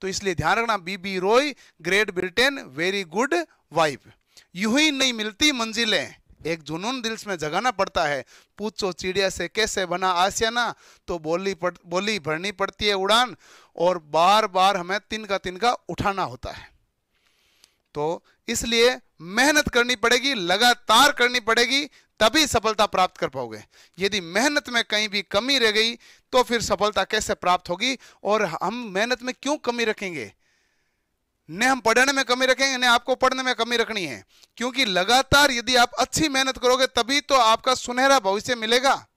तो इसलिए ध्यान रखना बीबी रॉय Great Britain very good wife you ही नहीं मिलती मंजिलें एक जुनून दिल में जगाना पड़ता है पूछो चिड़िया से कैसे बना आसियाना तो बोली पड़, बोली भरनी पड़ती है उड़ान और बार बार हमें तिनका तिनका उठाना होता है तो इसलिए मेहनत करनी पड़ेगी लगातार करनी पड़ेगी तभी सफलता प्राप्त कर पाओगे यदि मेहनत में कहीं भी कमी रह गई तो फिर सफलता कैसे प्राप्त होगी और हम मेहनत में क्यों कमी रखेंगे न हम पढ़ने में कमी रखेंगे न आपको पढ़ने में कमी रखनी है क्योंकि लगातार यदि आप अच्छी मेहनत करोगे तभी तो आपका सुनहरा भविष्य मिलेगा